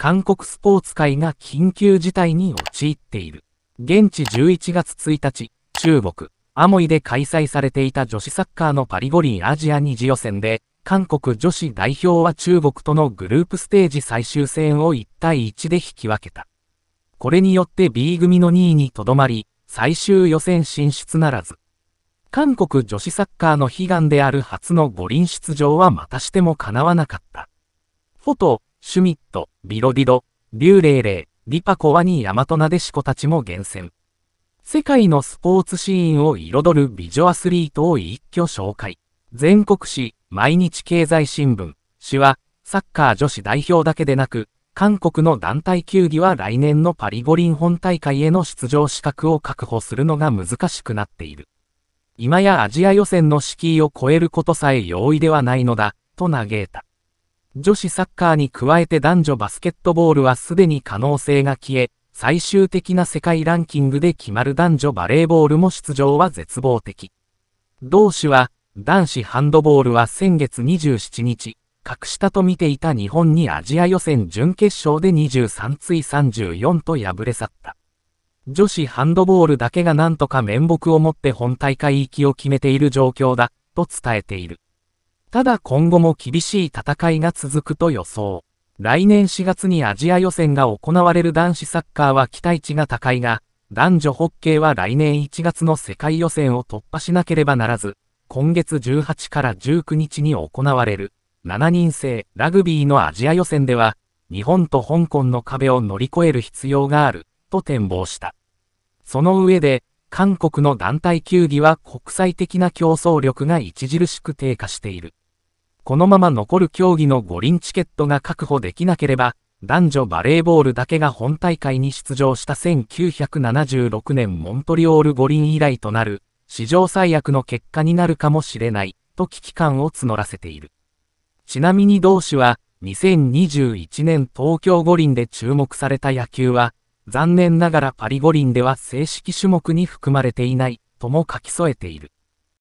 韓国スポーツ界が緊急事態に陥っている。現地11月1日、中国、アモイで開催されていた女子サッカーのパリ五輪アジア2次予選で、韓国女子代表は中国とのグループステージ最終戦を1対1で引き分けた。これによって B 組の2位にとどまり、最終予選進出ならず。韓国女子サッカーの悲願である初の五輪出場はまたしても叶わなかった。フォトシュミット、ビロディド、リューレイレイ、リパコワニヤマトナデシコたちも厳選。世界のスポーツシーンを彩る美女アスリートを一挙紹介。全国紙、毎日経済新聞、紙は、サッカー女子代表だけでなく、韓国の団体球技は来年のパリ五輪本大会への出場資格を確保するのが難しくなっている。今やアジア予選の敷居を超えることさえ容易ではないのだ、と嘆いた。女子サッカーに加えて男女バスケットボールはすでに可能性が消え、最終的な世界ランキングで決まる男女バレーボールも出場は絶望的。同氏は、男子ハンドボールは先月27日、格下と見ていた日本にアジア予選準決勝で23対34と敗れ去った。女子ハンドボールだけがなんとか面目を持って本大会行きを決めている状況だ、と伝えている。ただ今後も厳しい戦いが続くと予想。来年4月にアジア予選が行われる男子サッカーは期待値が高いが、男女ホッケーは来年1月の世界予選を突破しなければならず、今月18から19日に行われる7人制ラグビーのアジア予選では、日本と香港の壁を乗り越える必要があると展望した。その上で、韓国の団体球技は国際的な競争力が著しく低下している。このまま残る競技の五輪チケットが確保できなければ、男女バレーボールだけが本大会に出場した1976年モントリオール五輪以来となる、史上最悪の結果になるかもしれない、と危機感を募らせている。ちなみに同氏は、2021年東京五輪で注目された野球は、残念ながらパリ五輪では正式種目に含まれていない、とも書き添えている。